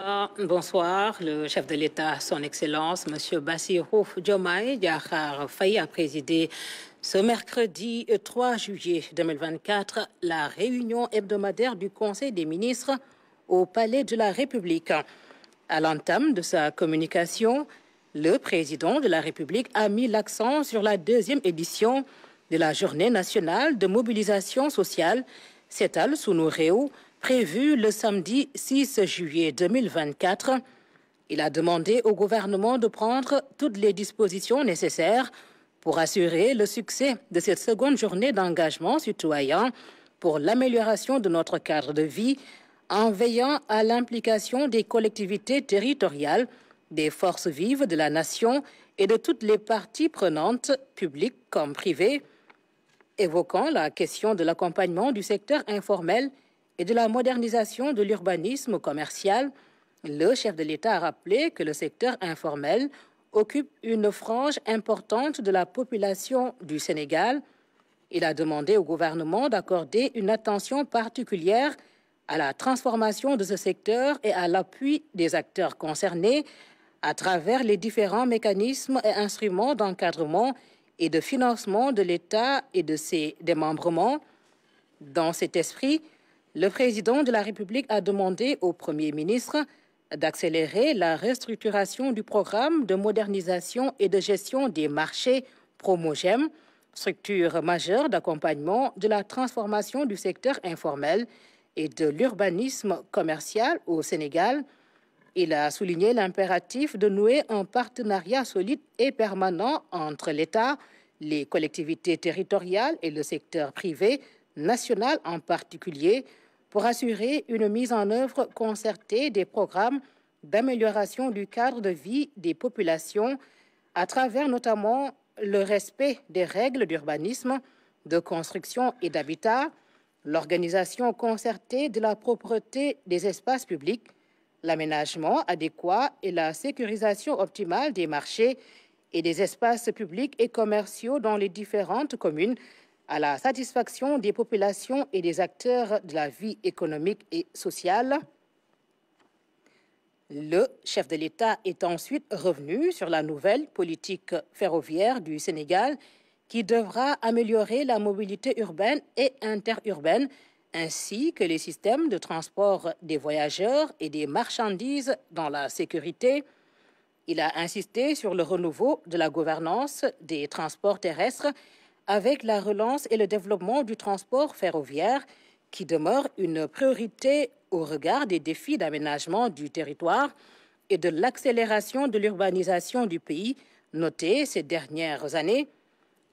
Euh, bonsoir. Le chef de l'État, son Excellence, M. Bassirou Diomaye Diakhar Faye, a présidé ce mercredi 3 euh, juillet 2024 la réunion hebdomadaire du Conseil des ministres au Palais de la République. À l'entame de sa communication, le président de la République a mis l'accent sur la deuxième édition de la Journée nationale de mobilisation sociale, s'étale sous nos réaux prévu le samedi 6 juillet 2024. Il a demandé au gouvernement de prendre toutes les dispositions nécessaires pour assurer le succès de cette seconde journée d'engagement citoyen pour l'amélioration de notre cadre de vie en veillant à l'implication des collectivités territoriales, des forces vives de la nation et de toutes les parties prenantes, publiques comme privées, évoquant la question de l'accompagnement du secteur informel et de la modernisation de l'urbanisme commercial, le chef de l'État a rappelé que le secteur informel occupe une frange importante de la population du Sénégal. Il a demandé au gouvernement d'accorder une attention particulière à la transformation de ce secteur et à l'appui des acteurs concernés à travers les différents mécanismes et instruments d'encadrement et de financement de l'État et de ses démembrements. Dans cet esprit, le président de la République a demandé au Premier ministre d'accélérer la restructuration du programme de modernisation et de gestion des marchés Promogem, structure majeure d'accompagnement de la transformation du secteur informel et de l'urbanisme commercial au Sénégal. Il a souligné l'impératif de nouer un partenariat solide et permanent entre l'État, les collectivités territoriales et le secteur privé, national en particulier, pour assurer une mise en œuvre concertée des programmes d'amélioration du cadre de vie des populations à travers notamment le respect des règles d'urbanisme, de construction et d'habitat, l'organisation concertée de la propreté des espaces publics, l'aménagement adéquat et la sécurisation optimale des marchés et des espaces publics et commerciaux dans les différentes communes à la satisfaction des populations et des acteurs de la vie économique et sociale. Le chef de l'État est ensuite revenu sur la nouvelle politique ferroviaire du Sénégal qui devra améliorer la mobilité urbaine et interurbaine ainsi que les systèmes de transport des voyageurs et des marchandises dans la sécurité. Il a insisté sur le renouveau de la gouvernance des transports terrestres avec la relance et le développement du transport ferroviaire qui demeure une priorité au regard des défis d'aménagement du territoire et de l'accélération de l'urbanisation du pays noté ces dernières années.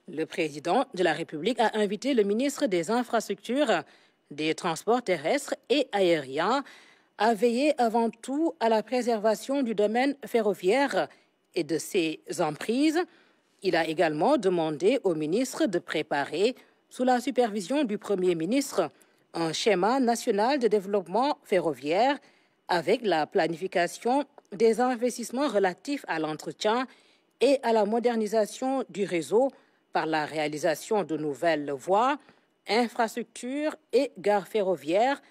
Le président de la République a invité le ministre des Infrastructures, des Transports terrestres et aériens à veiller avant tout à la préservation du domaine ferroviaire et de ses emprises, il a également demandé au ministre de préparer, sous la supervision du Premier ministre, un schéma national de développement ferroviaire avec la planification des investissements relatifs à l'entretien et à la modernisation du réseau par la réalisation de nouvelles voies, infrastructures et gares ferroviaires,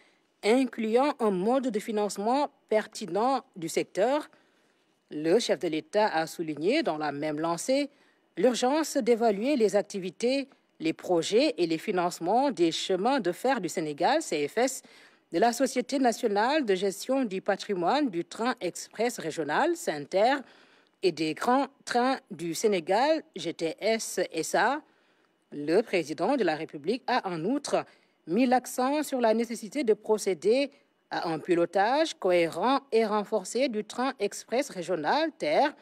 incluant un mode de financement pertinent du secteur. Le chef de l'État a souligné dans la même lancée l'urgence d'évaluer les activités, les projets et les financements des chemins de fer du Sénégal, CFS, de la Société nationale de gestion du patrimoine du train express régional, Saint-Terre, et des grands trains du Sénégal, GTS SA. Le président de la République a en outre mis l'accent sur la nécessité de procéder à un pilotage cohérent et renforcé du train express régional Terre,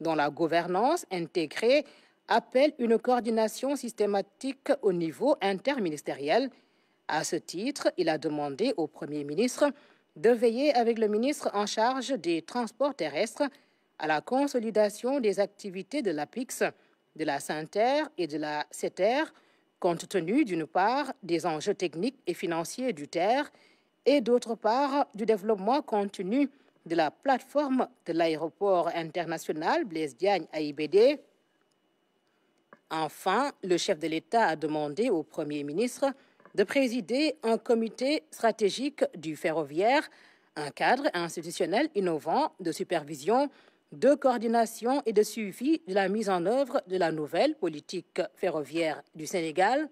dont la gouvernance intégrée appelle une coordination systématique au niveau interministériel. À ce titre, il a demandé au Premier ministre de veiller avec le ministre en charge des transports terrestres à la consolidation des activités de l'APICS, de la Sainte-Terre et de la CETER, compte tenu d'une part des enjeux techniques et financiers du TER et d'autre part du développement continu de la plateforme de l'aéroport international Blaise Diagne AIBD Enfin, le chef de l'État a demandé au Premier ministre de présider un comité stratégique du ferroviaire, un cadre institutionnel innovant de supervision, de coordination et de suivi de la mise en œuvre de la nouvelle politique ferroviaire du Sénégal.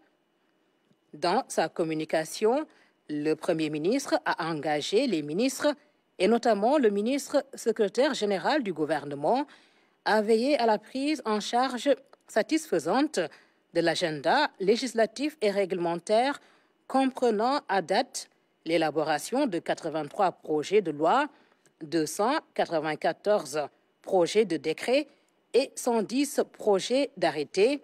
Dans sa communication, le Premier ministre a engagé les ministres, et notamment le ministre secrétaire général du gouvernement, à veiller à la prise en charge satisfaisante de l'agenda législatif et réglementaire comprenant à date l'élaboration de 83 projets de loi, 294 projets de décret et 110 projets d'arrêté.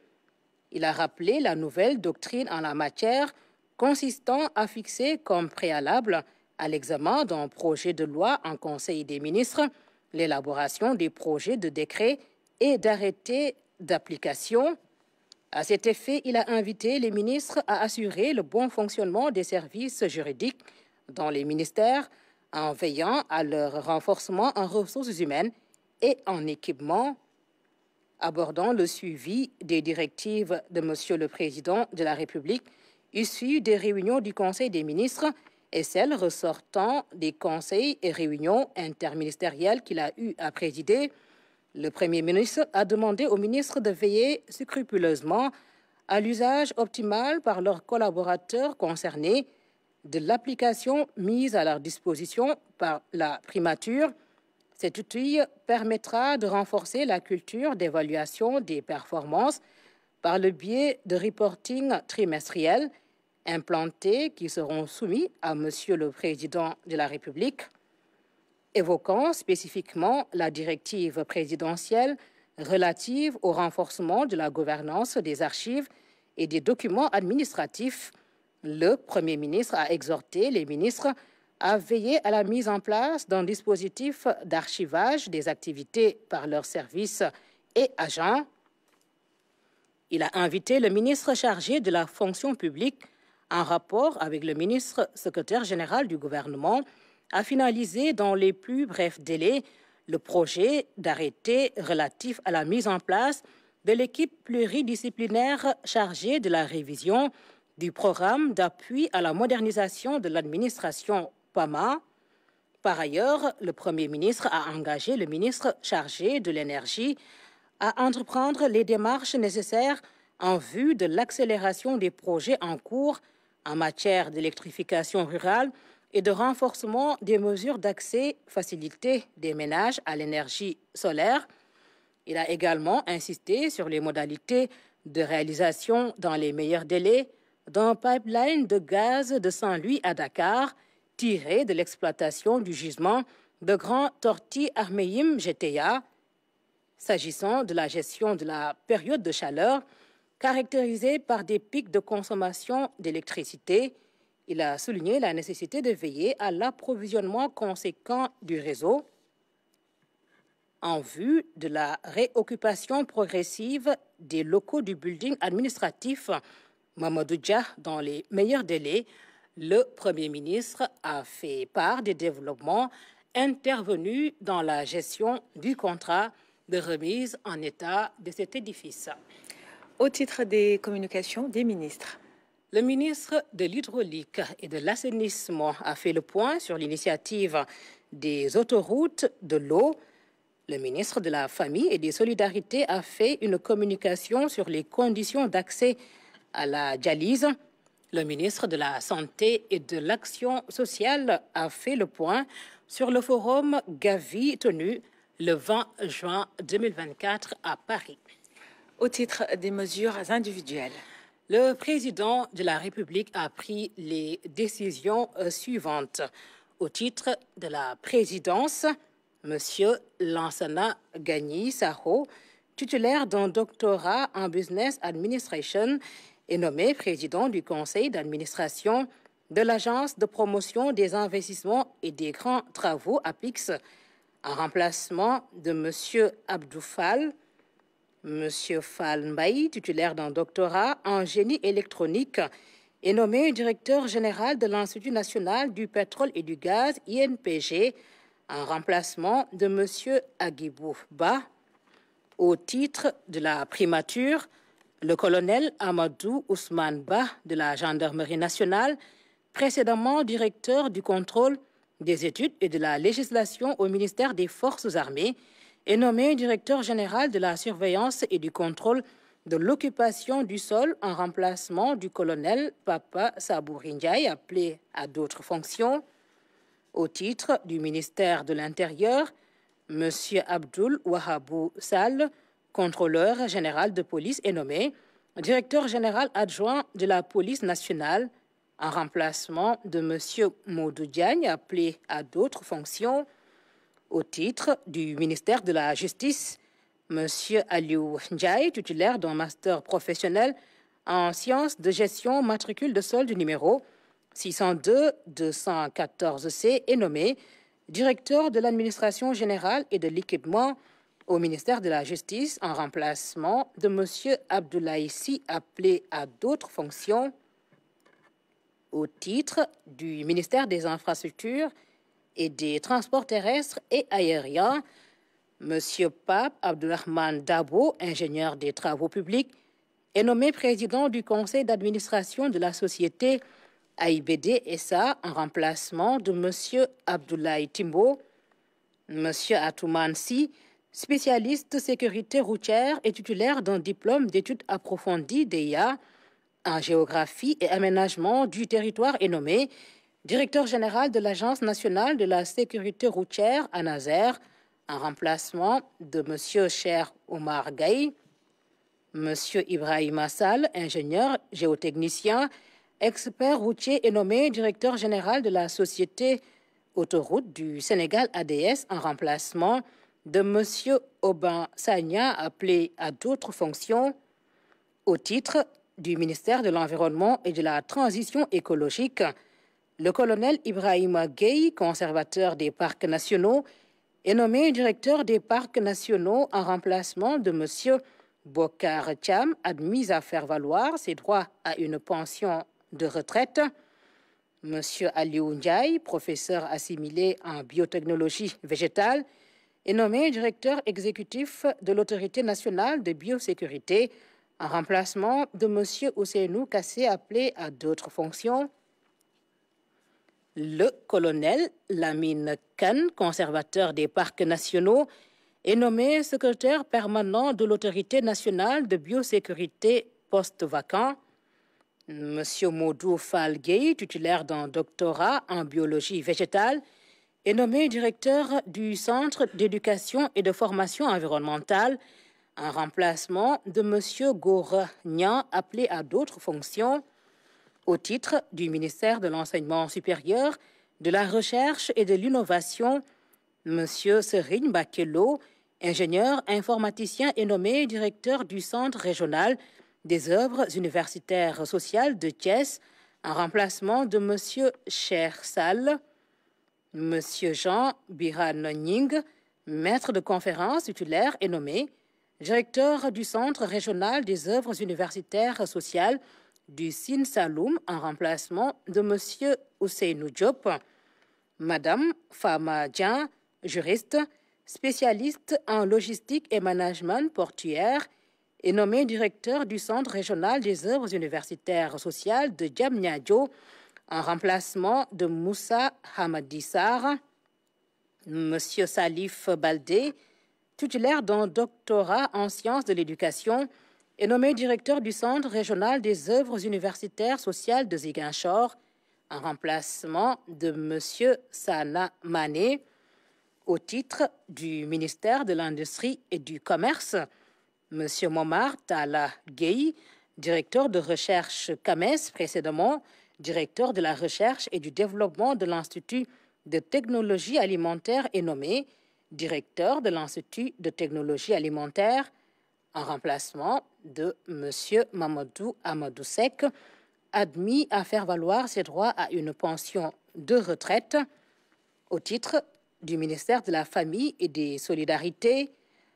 Il a rappelé la nouvelle doctrine en la matière consistant à fixer comme préalable à l'examen d'un projet de loi en Conseil des ministres l'élaboration des projets de décret et d'arrêté d'application. À cet effet, il a invité les ministres à assurer le bon fonctionnement des services juridiques dans les ministères en veillant à leur renforcement en ressources humaines et en équipement, abordant le suivi des directives de M. le Président de la République issues des réunions du Conseil des ministres et celles ressortant des conseils et réunions interministérielles qu'il a eu à présider le Premier ministre a demandé aux ministres de veiller scrupuleusement à l'usage optimal par leurs collaborateurs concernés de l'application mise à leur disposition par la primature. Cet outil permettra de renforcer la culture d'évaluation des performances par le biais de reporting trimestriels implantés qui seront soumis à Monsieur le Président de la République évoquant spécifiquement la directive présidentielle relative au renforcement de la gouvernance des archives et des documents administratifs, le Premier ministre a exhorté les ministres à veiller à la mise en place d'un dispositif d'archivage des activités par leurs services et agents. Il a invité le ministre chargé de la fonction publique en rapport avec le ministre secrétaire général du gouvernement a finalisé dans les plus brefs délais le projet d'arrêté relatif à la mise en place de l'équipe pluridisciplinaire chargée de la révision du programme d'appui à la modernisation de l'administration PAMA. Par ailleurs, le Premier ministre a engagé le ministre chargé de l'énergie à entreprendre les démarches nécessaires en vue de l'accélération des projets en cours en matière d'électrification rurale et de renforcement des mesures d'accès facilité des ménages à l'énergie solaire. Il a également insisté sur les modalités de réalisation dans les meilleurs délais d'un pipeline de gaz de Saint-Louis à Dakar tiré de l'exploitation du gisement de Grand Torti Armeim GTA. S'agissant de la gestion de la période de chaleur, caractérisée par des pics de consommation d'électricité, il a souligné la nécessité de veiller à l'approvisionnement conséquent du réseau en vue de la réoccupation progressive des locaux du building administratif Mamadou dans les meilleurs délais. Le Premier ministre a fait part des développements intervenus dans la gestion du contrat de remise en état de cet édifice. Au titre des communications des ministres. Le ministre de l'Hydraulique et de l'Assainissement a fait le point sur l'initiative des autoroutes de l'eau. Le ministre de la Famille et des Solidarités a fait une communication sur les conditions d'accès à la dialyse. Le ministre de la Santé et de l'Action sociale a fait le point sur le forum Gavi tenu le 20 juin 2024 à Paris. Au titre des mesures individuelles. Le président de la République a pris les décisions euh, suivantes. Au titre de la présidence, M. Lansana Gagni Saho, titulaire d'un doctorat en Business Administration, est nommé président du conseil d'administration de l'Agence de promotion des investissements et des grands travaux PIX, en remplacement de M. Abdoufal, Monsieur Fal Mbaï, titulaire d'un doctorat en génie électronique, est nommé directeur général de l'Institut national du pétrole et du gaz, INPG, en remplacement de Monsieur Agibou Ba. Au titre de la primature, le colonel Amadou Ousmane Ba de la Gendarmerie nationale, précédemment directeur du contrôle des études et de la législation au ministère des Forces armées, est nommé directeur général de la surveillance et du contrôle de l'occupation du sol en remplacement du colonel Papa Sabourindiaï, appelé à d'autres fonctions. Au titre du ministère de l'Intérieur, M. Abdul Wahabou Sal, contrôleur général de police, est nommé directeur général adjoint de la police nationale en remplacement de M. Moudou Diagne, appelé à d'autres fonctions. Au titre du ministère de la Justice, M. Aliou Ndiaye, titulaire d'un master professionnel en sciences de gestion matricule de sol du numéro 602-214C, est nommé directeur de l'administration générale et de l'équipement au ministère de la Justice en remplacement de M. Abdoulaye appelé à d'autres fonctions au titre du ministère des Infrastructures et des transports terrestres et aériens. Monsieur Pape Abdulrahman Dabo, ingénieur des travaux publics, est nommé président du conseil d'administration de la société AIBD SA en remplacement de Monsieur Abdoulaye Timbo. Monsieur Atoumansi, spécialiste de sécurité routière et titulaire d'un diplôme d'études approfondies d'EIA en géographie et aménagement du territoire, est nommé directeur général de l'Agence nationale de la sécurité routière à Nazaire, en remplacement de M. Cher Omar Gaï, M. Ibrahim Assal, ingénieur géotechnicien, expert routier et nommé directeur général de la société Autoroute du Sénégal ADS en remplacement de M. Aubin Sagna, appelé à d'autres fonctions au titre du ministère de l'Environnement et de la Transition écologique. Le colonel Ibrahim Gueye, conservateur des parcs nationaux, est nommé directeur des parcs nationaux en remplacement de M. Bokar Cham, admis à faire valoir ses droits à une pension de retraite. M. Aliou Ndiaye, professeur assimilé en biotechnologie végétale, est nommé directeur exécutif de l'Autorité nationale de biosécurité en remplacement de M. Ousseinou Kassé, appelé à d'autres fonctions. Le colonel Lamine Khan, conservateur des parcs nationaux, est nommé secrétaire permanent de l'Autorité nationale de biosécurité post-vacant. Monsieur Modou Falguey, titulaire d'un doctorat en biologie végétale, est nommé directeur du Centre d'éducation et de formation environnementale en remplacement de Monsieur Gore appelé à d'autres fonctions au titre du ministère de l'Enseignement supérieur, de la Recherche et de l'Innovation. M. Serine Bakelo, ingénieur informaticien est nommé directeur du Centre régional des œuvres universitaires sociales de Thiès, en remplacement de M. Cher Sall. Monsieur Jean Biranoning, maître de conférence titulaire est nommé directeur du Centre régional des œuvres universitaires sociales du Sin Saloum en remplacement de M. Ousseinou Diop. Madame Fama juriste, spécialiste en logistique et management portuaire, est nommée directeur du Centre régional des œuvres universitaires sociales de Djamnyadjo en remplacement de Moussa Hamadissar. Monsieur Salif Baldé, titulaire d'un doctorat en sciences de l'éducation, est nommé directeur du Centre régional des œuvres universitaires sociales de Ziguinchor, en remplacement de M. Sana Mané, au titre du ministère de l'Industrie et du Commerce. M. Momar Tala directeur de recherche CAMES, précédemment directeur de la recherche et du développement de l'Institut de technologie alimentaire, est nommé directeur de l'Institut de technologie alimentaire en remplacement de M. Mamadou Amadou Sek, admis à faire valoir ses droits à une pension de retraite au titre du ministère de la Famille et des Solidarités,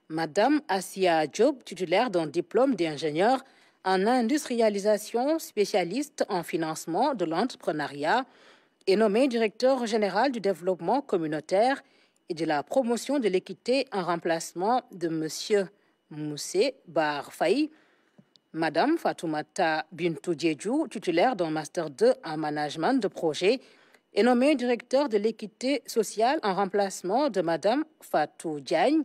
Madame Assia Job, titulaire d'un diplôme d'ingénieur en industrialisation spécialiste en financement de l'entrepreneuriat, est nommée directeur général du développement communautaire et de la promotion de l'équité en remplacement de Monsieur Moussé Bar Mme Madame Fatoumata Bintou titulaire d'un Master 2 en management de projet, est nommée directeur de l'équité sociale en remplacement de Madame Fatou Diagne.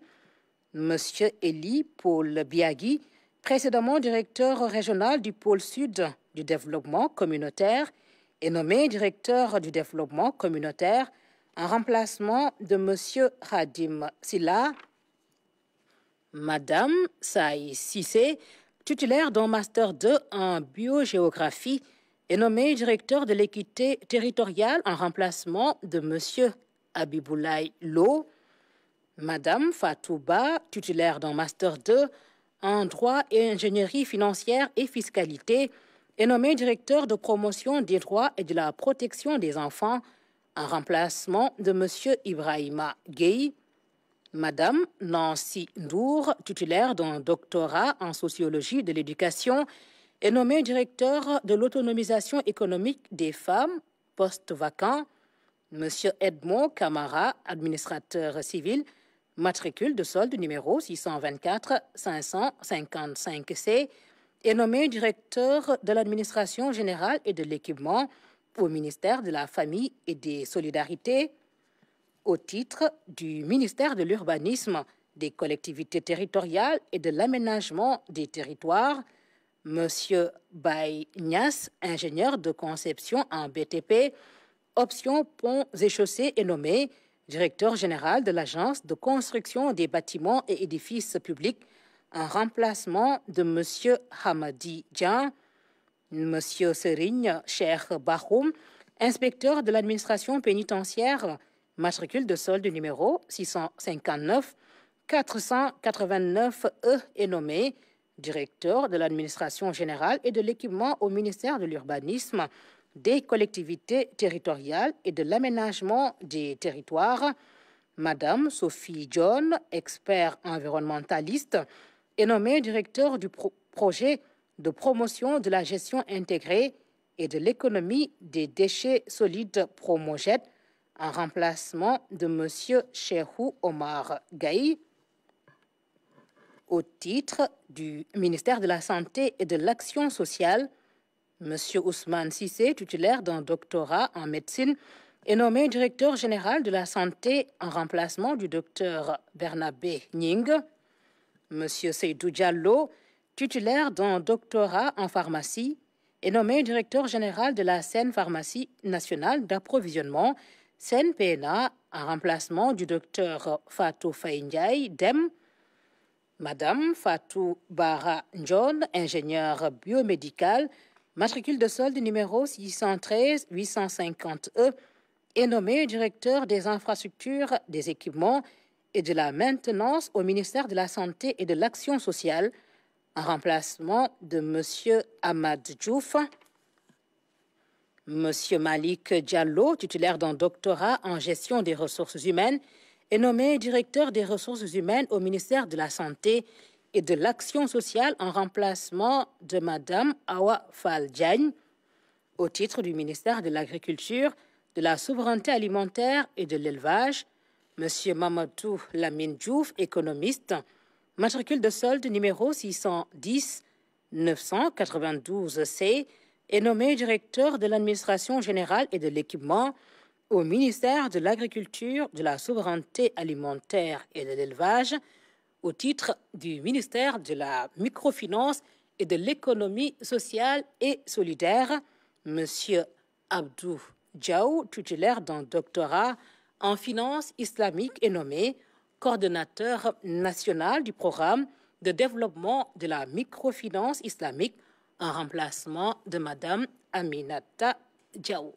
Monsieur Eli Paul Biagi, précédemment directeur régional du pôle sud du développement communautaire, est nommé directeur du développement communautaire en remplacement de Monsieur Radim Silla, Madame Saï Sissé, titulaire d'un Master 2 en biogéographie, est nommée directeur de l'équité territoriale en remplacement de M. Abiboulaye Lo. Madame Fatouba, titulaire d'un Master 2 en droit et ingénierie financière et fiscalité, est nommée directeur de promotion des droits et de la protection des enfants en remplacement de M. Ibrahima Gueye. Madame Nancy Ndour, titulaire d'un doctorat en sociologie de l'éducation, est nommée directeur de l'autonomisation économique des femmes, poste vacant. Monsieur Edmond Camara, administrateur civil, matricule de solde numéro 624-555C, est nommé directeur de l'administration générale et de l'équipement au ministère de la Famille et des Solidarités au titre du ministère de l'Urbanisme, des collectivités territoriales et de l'aménagement des territoires. M. Bay ingénieur de conception en BTP, option ponts et chaussées, est nommé directeur général de l'Agence de construction des bâtiments et édifices publics en remplacement de M. Hamadi Djan. M. Serigne Cher Bahoum, inspecteur de l'administration pénitentiaire, matricule de solde numéro 659 489E e est nommé directeur de l'administration générale et de l'équipement au ministère de l'Urbanisme, des collectivités territoriales et de l'aménagement des territoires. Madame Sophie John, expert environnementaliste, est nommée directeur du projet de promotion de la gestion intégrée et de l'économie des déchets solides Promogètes en remplacement de M. Cherou Omar Gaï au titre du ministère de la Santé et de l'Action sociale. M. Ousmane Sissé, titulaire d'un doctorat en médecine, est nommé directeur général de la santé en remplacement du docteur Bernabé Ning. M. Seydou Diallo, titulaire d'un doctorat en pharmacie, est nommé directeur général de la Seine Pharmacie nationale d'approvisionnement CNPNA, en remplacement du docteur Fatou Faindjai, Dem, Madame Fatou Bara Njon, ingénieure biomédicale, matricule de solde numéro 613-850E, est nommée directeur des infrastructures, des équipements et de la maintenance au ministère de la Santé et de l'Action sociale, en remplacement de monsieur Ahmad Djouf, Monsieur Malik Diallo, titulaire d'un doctorat en gestion des ressources humaines, est nommé directeur des ressources humaines au ministère de la Santé et de l'Action sociale en remplacement de Madame Awa jain au titre du ministère de l'Agriculture, de la Souveraineté alimentaire et de l'Élevage. Monsieur Mamadou Lamine Djouf, économiste, matricule de solde numéro 610 992 C est nommé directeur de l'administration générale et de l'équipement au ministère de l'Agriculture, de la Souveraineté alimentaire et de l'élevage au titre du ministère de la Microfinance et de l'économie sociale et solidaire, Monsieur Abdou Djaou, titulaire d'un doctorat en finances islamique, est nommé coordonnateur national du programme de développement de la microfinance islamique en remplacement de Madame Aminata Diaw.